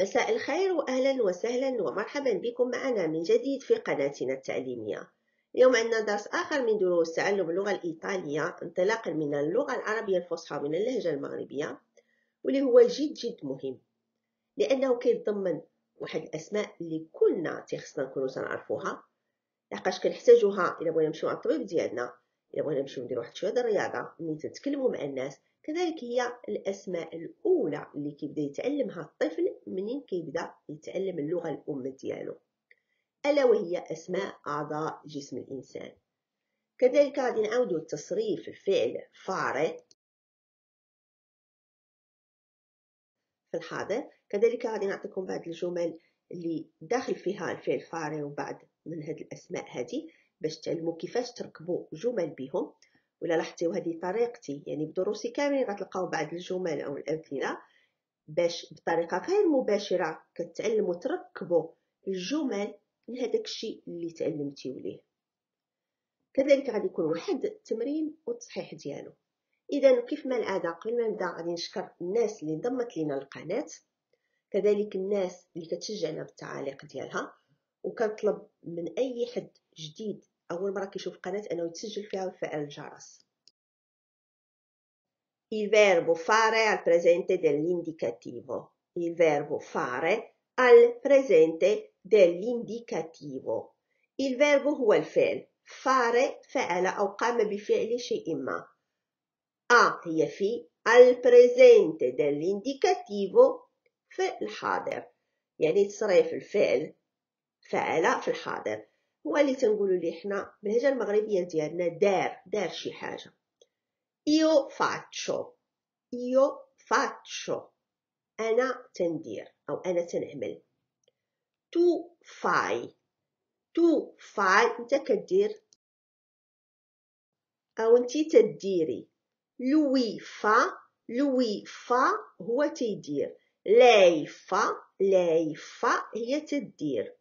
مساء الخير وأهلا وسهلا ومرحبا بكم معنا من جديد في قناتنا التعليمية اليوم عندنا درس آخر من دروس تعلم اللغة الإيطالية انطلاقا من اللغة العربية الفصحى من اللهجة المغربية واللي هو جد جد مهم لأنه كيتضمن واحد الأسماء اللي كلنا تيخصنا نكونو تنعرفوها لحقاش كنحتاجوها إلا بغينا نمشيو على الطبيب ديالنا إلا بغينا نمشيو نديرو واحد شوية د الرياضة ملي تنتكلمو مع الناس كذلك هي الأسماء الأولى اللي كيبدا يتعلمها الطفل منين كيبدا يتعلم اللغه الام ديالو الا وهي اسماء اعضاء جسم الانسان كذلك غادي نعاودو التصريف الفعل فارط في الحاضر كذلك غادي نعطيكم بعض الجمل اللي داخل فيها الفعل فاري وبعض من هاد الاسماء هذه باش تعلموا كيفاش تركبوا جمل بهم ولا لاحظتوا هذه طريقتي يعني بدروسي كاملين غتلقاو بعض الجمل او الامثله باش بطريقه غير مباشره كتعلمو تركبو الجمل لهداك الشيء اللي تعلمتيو ليه كذلك غادي يكون واحد التمرين والتصحيح ديالو اذا كيف ما العاده قبل ما نبدا غادي نشكر الناس اللي انضمت لينا القناه كذلك الناس اللي كتشجعنا بالتعاليق ديالها وكنطلب من اي حد جديد اول مره كيشوف قناه انه يتسجل فيها ويفعل الجرس il verbo fare al presente dell'indicativo, il verbo fare al presente dell'indicativo. Il verbo هو الفعل fare فعل أو قام بفعل شيء ما A هي في al presente dell'indicativo في الحاضر يعني تصريف الفعل فعل في الحاضر هو اللي تنقولوا ليه حنا باللهجه المغربيه ديالنا دار دار شي حاجه io faccio. Io faccio. أنا tendir. O أنا تنعمل. Tu fai. Tu fai أنت كدير أو أنت diri. Lui fa. Lui fa هو dir. Lei fa. Lei fa te dir.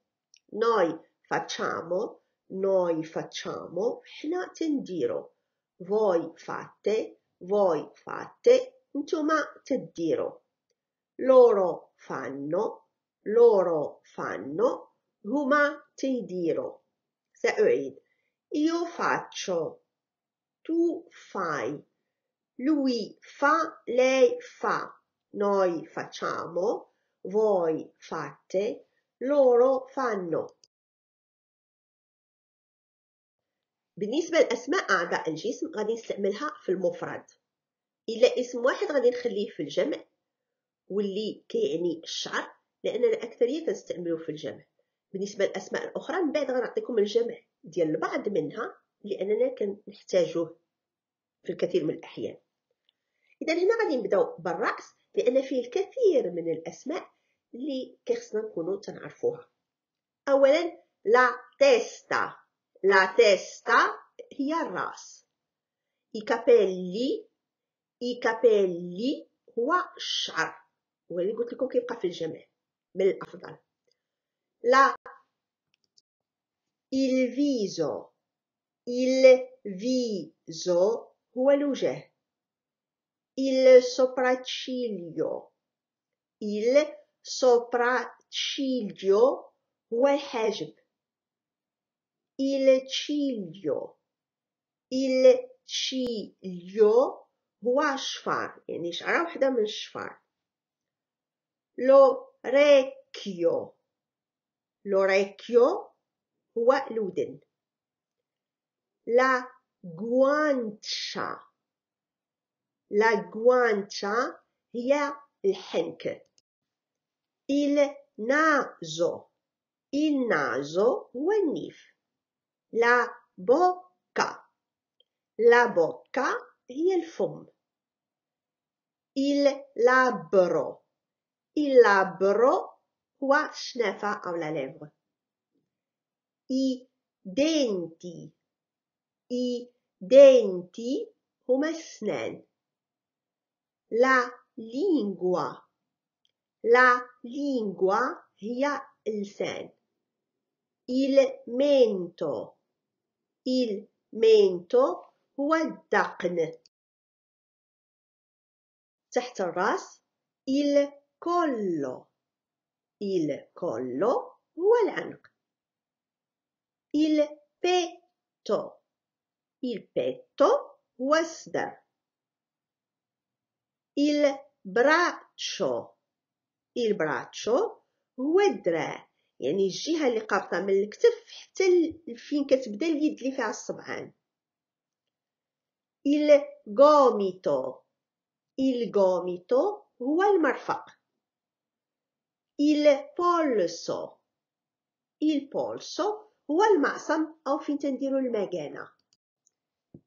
Noi facciamo. Noi facciamo. حنا تنديرو voi fate, voi fate, insomma tediro. Loro fanno, loro fanno, huma tediro. Sa'id, io faccio, tu fai, lui fa, lei fa, noi facciamo, voi fate, loro fanno. بالنسبه لاسماء اعضاء الجسم غادي نستعملها في المفرد الا اسم واحد غادي نخليه في الجمع واللي كيعني الشعر لأن الأكثرية كنستعملوه في الجمع بالنسبه للاسماء الاخرى من بعد غنعطيكم الجمع ديال البعض منها لاننا كنحتاجوه في الكثير من الاحيان اذا هنا غادي نبداو بالراس لان فيه الكثير من الاسماء اللي كيخصنا نكونو تنعرفوها اولا لا تيستا la testa, هي الراس. I capelli, i capelli هو الشعر. وهذه قلت لكم كيبقى في الجمع من الأفضل. La il viso, il viso هو الوجه. il sopracciglio il sopracciglio هو الحاجب il ciglio il ciglio هو الشفار يعني شعرة واحدة من الشفار لوريكيو لوريكيو هو الودن لا جوانتشا لا جوانتشا هي الحنك il naso il naso هو النيف La bocca. La bocca il fum. Il labbro. Il labbro qua xnefa a la levre. I denti. I denti huma snen. La lingua. La lingua via il sen Il mento. il mento هو الدقن تحت الرأس il collo il collo هو العنق il petto il petto هو الصدر il braccio il braccio هو الدراع يعني الجهه اللي قابطه من الكتف حتى فين كتبدا اليد اللي فيها الصبعان il gomito il gomito هو المرفق il polso il polso هو المعصم او فين تنديروا المكانه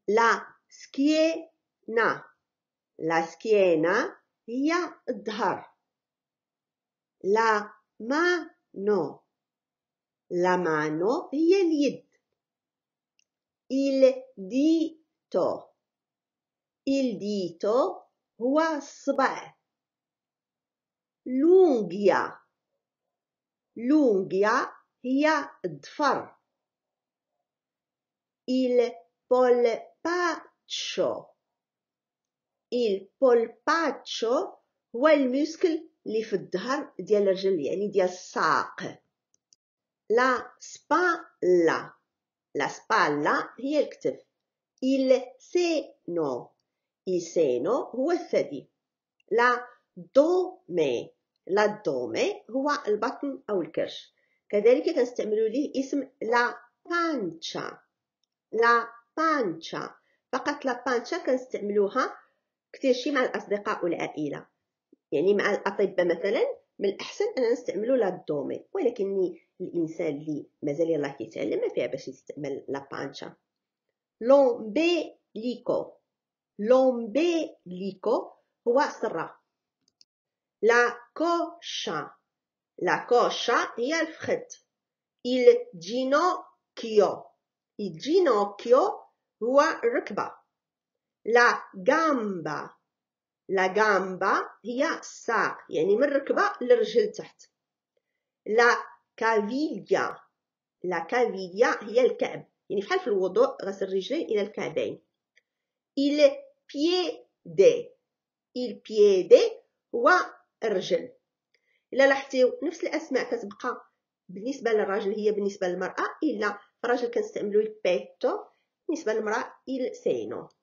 لا سكينا لا سكينا هي الظهر لا ما نو La mano هي اليد. Il dito. Il dito هو الصبع. l'unghia. L'unghia هي الظفر. Il polpaccio. Il polpaccio هو المسكل اللي في الظهر ديال الرجل يعني ديال الساق لا spalla. La spalla هي الكتف. Il seno. Il seno هو الثدي. La dome. La dome هو البطن أو الكرش. كذلك كنستعملوا ليه اسم لا بانشا. لا بانشا. فقط لا بانشا كنستعملوها كثير شي مع الأصدقاء والعائلة. يعني مع الأطباء مثلا من الاحسن اننا نستعملوا لا دومين ولكن الانسان اللي مازال يلاه كيتعلم ما فيها باش يستعمل لا بانشا لومبيليكو لومبيليكو هو سرة لا كوشا لا كوشا هي الفخذ il ginocchio il ginocchio هو الركبه la gamba لا غامبا هي الساق يعني من الركبة للرجل تحت لا كافيليا لا كافيليا هي الكعب يعني بحال في الوضوء غسل الرجلين إلى الكعبين il piede il piede هو الرجل إلا لاحظتوا نفس الأسماء كتبقى بالنسبة للراجل هي بالنسبة للمرأة إلا الراجل كنستعملو البيتو بالنسبة للمرأة il seno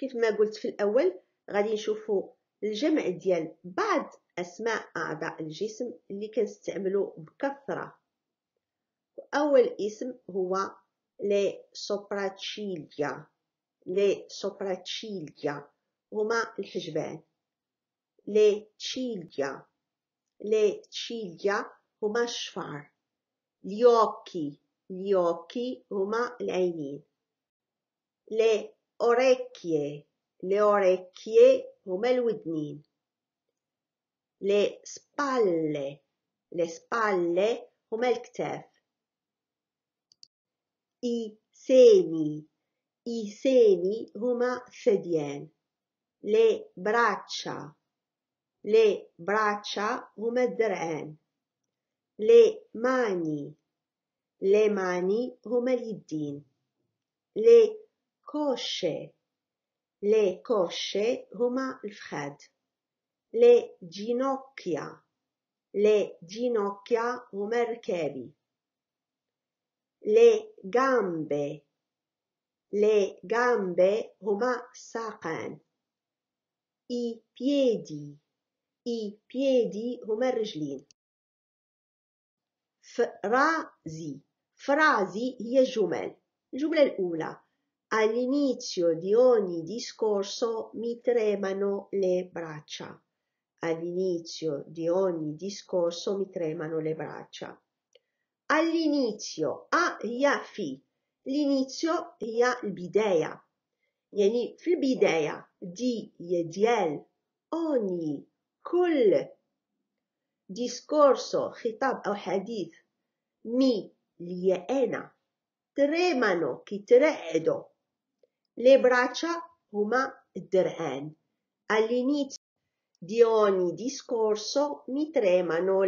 كيف ما قلت في الأول غادي نشوفوا الجمع ديال بعض أسماء أعضاء الجسم اللي كنستعملو بكثرة أول اسم هو لي سوبراتشيليا لي سوبراتشيليا هما الحجبان لي تشيليا لي تشيليا هما الشفار ليوكي ليوكي هما العينين لي orecchie, le orecchie come il Le spalle, le spalle come il I seni, i seni huma Sedien. Le braccia, le braccia come Le mani, le mani come Yiddin. Le كوشي لي كوشي هما الفخاد لي جينوكيا لي جينوكيا هما ركابي لي جامبي لي جامبي هما الساقان i piedi i piedi هما الرجلين فرازي فرازي هي الجمل الجملة الأولى All'inizio di ogni discorso mi tremano le braccia. All'inizio di ogni discorso mi tremano le braccia. All'inizio, a yafi, l'inizio ya l'bidea. Yani fil-bidea, di, yediel, ogni, kull. Discorso, khitab o hadith, mi, liena, tremano, chi treedo, لي براتشا هما الدرعان اللينيت ديوني ديسكورسو discorso mi tremano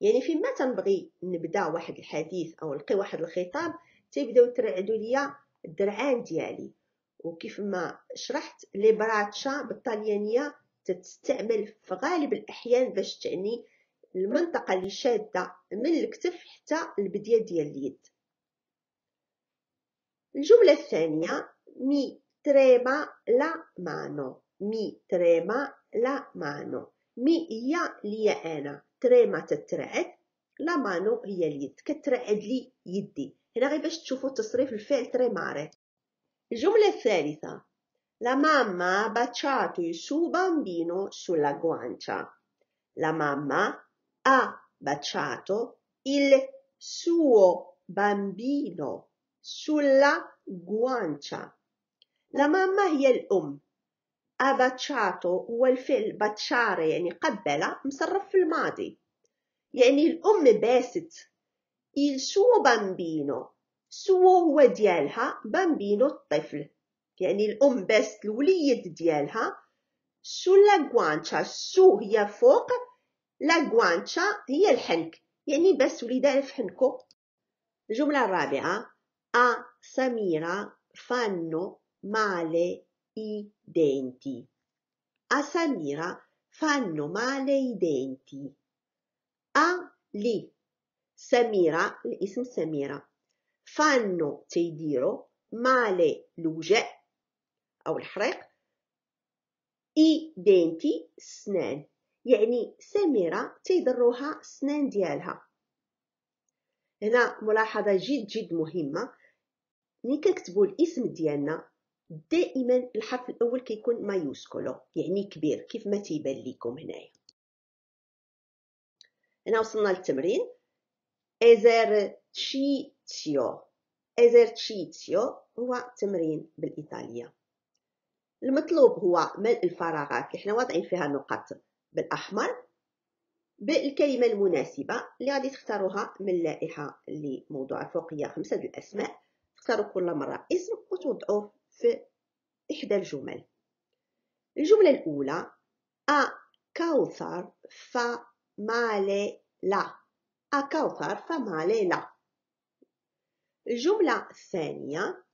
يعني فيما ما تنبغي نبدا واحد الحديث او نلقي واحد الخطاب تيبداو ترعدو ليا الدرعان ديالي وكيف ما شرحت لي براتشا بالطاليانيه تتستعمل في غالب الاحيان باش تعني المنطقه اللي شاده من الكتف حتى البديه ديال اليد Giù le segna, mi trema la mano, mi trema la mano, mi هي ليا أنا تريما تترعد لا مانو هي اليد كترعد لي يدي هنا غير باش تشوفوا تصريف الفعل tremare الجملة الثالثة La mamma ha baciato il suo bambino sulla guancia. La mamma ha baciato il suo bambino sulla guancia. La mamma هي الأم abacciato هو الفعل باتشار يعني قبلة مصرف في الماضي يعني الأم باست il suo bambino suo هو ديالها bambino الطفل يعني الأم باست الوليد ديالها sulla guancia su هي فوق لا guancia هي الحنك يعني بس وليدها في حنكو الجملة الرابعة A Samira fanno male i denti. A Samira fanno male i denti. A lì. Samira, l'ism Samira. Fanno, سميرة diro, male مالي o il hrek, i denti snen. يعني سميرة تيضروها سنان ديالها هنا ملاحظة جد جد مهمة ملي كنكتبوا الاسم ديالنا دائما الحرف الاول كيكون مايوسكولو يعني كبير كيف ما تيبان لكم هنايا هنا وصلنا للتمرين ايزرتشيتسيو ايزرتشيتسيو هو تمرين بالايطاليه المطلوب هو ملء الفراغات اللي حنا واضعين فيها نقط بالاحمر بالكلمه المناسبه اللي غادي تختاروها من اللائحه اللي موضوعه فوقيه خمسه د الاسماء اختاروا كل مرة اسم وتوضعوه في إحدى الجمل الجملة الأولى أ كوثر فمالي لا أ كوثر فمالي لا الجملة الثانية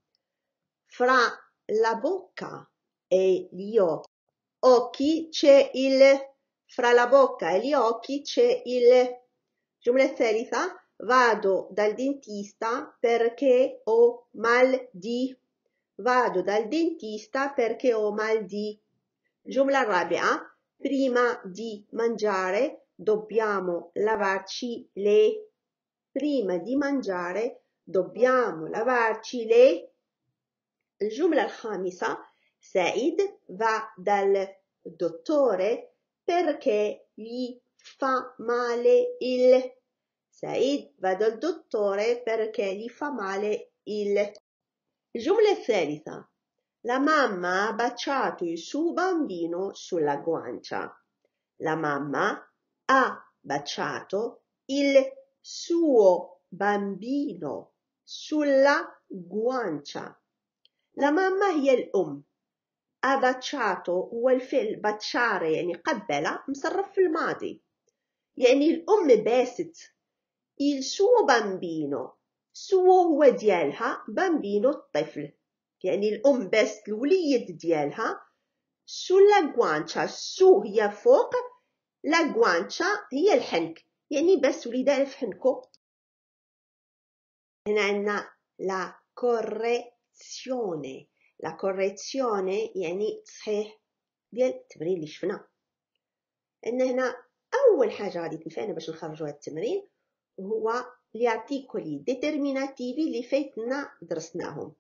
fra la bocca e gli occhi c'è il fra la bocca e gli occhi c'è il الجملة الثالثة Vado dal dentista perché ho mal di. Vado dal dentista perché ho mal di. Giumla rabbia. Ah? Prima di mangiare dobbiamo lavarci le. Prima di mangiare dobbiamo lavarci le. الجملة الخامسة سعيد va dal dottore perché gli fa male il سعيد cioè, va al dottore perché gli fa male il جملة الثالثة La mamma ha baciato il suo bambino sulla guancia. La mamma ha baciato il suo bambino sulla guancia. La mamma هي الأم ha baciato هو الفعل baciare يعني قبل مصرف في الماضي يعني l'um باست il suo bambino سو هو ديالها بامبينو الطفل يعني الأم بس الوليد ديالها سو لا غوانشا سو هي فوق لا غوانشا هي الحنك يعني بس وليدها في حنكو هنا عندنا لا كوريسيوني لا كوريسيوني يعني تصحيح ديال التمرين اللي شفنا عندنا هنا اول حاجه غادي تنفعنا باش نخرجوا هاد التمرين هو لارتيكولي ديترميناتيفي اللي فاتنا درسناهم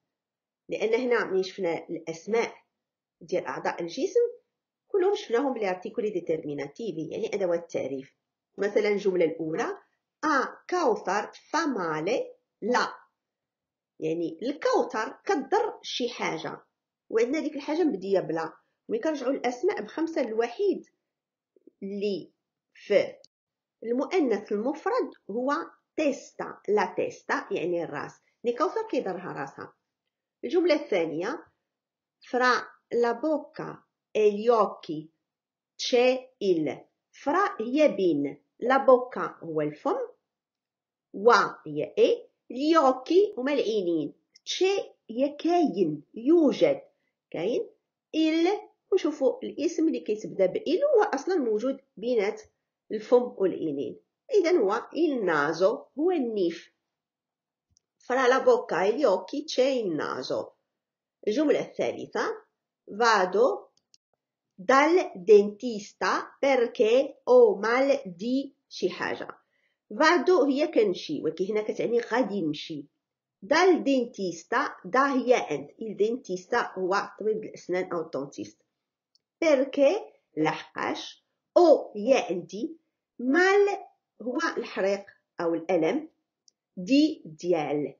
لان هنا ملي شفنا الاسماء ديال اعضاء الجسم كلهم شفناهم بالارتيكولي ديترميناتيفي يعني ادوات التعريف مثلا الجمله الاولى ا آه، كوثر فمالي لا يعني الكوثر كضر شي حاجه وعندنا ديك الحاجه مبديه بلا ملي كنرجعوا للاسماء بخمسه الوحيد اللي في المؤنث المفرد هو تيستا لا تيستا يعني الراس نيكاوزا كيدارها راسها الجملة الثانية فرا لا بوكا e gli occhi c'è هي بين لا بوكا هو الفم و هي اي e، اليوكي هما العينين تشي هي كاين يوجد كاين إل ونشوفوا الاسم اللي كيتبدا بإل هو اصلا موجود بينات الفم والعينين إذا هو il naso هو النيف fra la bocca e gli occhi c'è il naso الجملة الثالثة vado dal dentista perché ho mal di شي حاجة vado هي كنمشي ولكن هنا كتعني غادي نمشي dal dentista da هي انت il dentista هو طبيب الاسنان او الدونتيست perché لحقاش أو هي عندي مال هو الحريق أو الألم دي ديال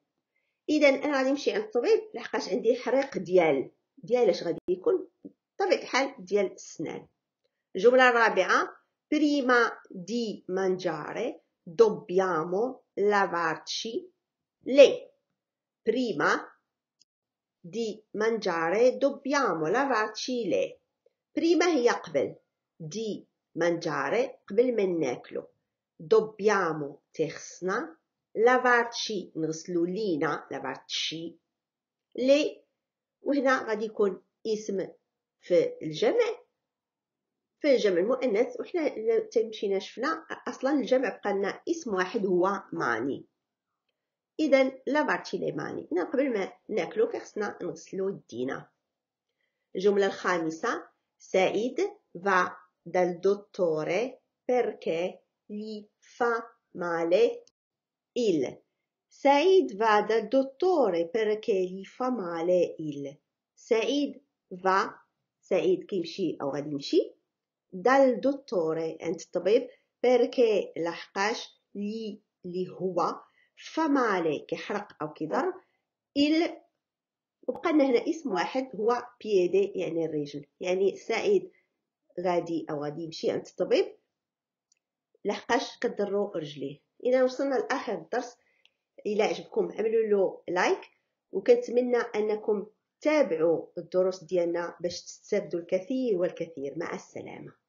إذا أنا غادي نمشي عند الطبيب لحقاش عندي حريق ديال ديال اش غادي يكون بطبيعة الحال ديال السنان الجملة الرابعة بريما دي مانجاري دوبيامو لافارشي لي بريما دي مانجاري دوبيامو لافارشي لي بريما هي قبل دي mangiare قبل ما ناكلو dobbiamo تيخصنا lavarci نغسلو لينا lavarci لي وهنا غادي يكون اسم في الجمع في الجمع المؤنث وحنا تمشينا شفنا اصلا الجمع بقى لنا اسم واحد هو ماني اذا لافارتي لي ماني قبل ما ناكلو خصنا نغسلو يدينا الجمله الخامسه سعيد va dal dottore perché gli fa male il. Said va dal dottore perché gli fa male il. Said va Said kimshi أو غادي يمشي dal dottore عند tabib perché لحقاش لي لي هو فمالي كيحرق أو كيضر il وبقى لنا هنا اسم واحد هو بيدي يعني الرجل يعني سعيد غادي او غادي يمشي عند الطبيب لحقاش كضروا رجليه اذا وصلنا لاخر الدرس الى عجبكم عملوا له لايك وكنتمنى انكم تابعوا الدروس ديالنا باش تستافدوا الكثير والكثير مع السلامه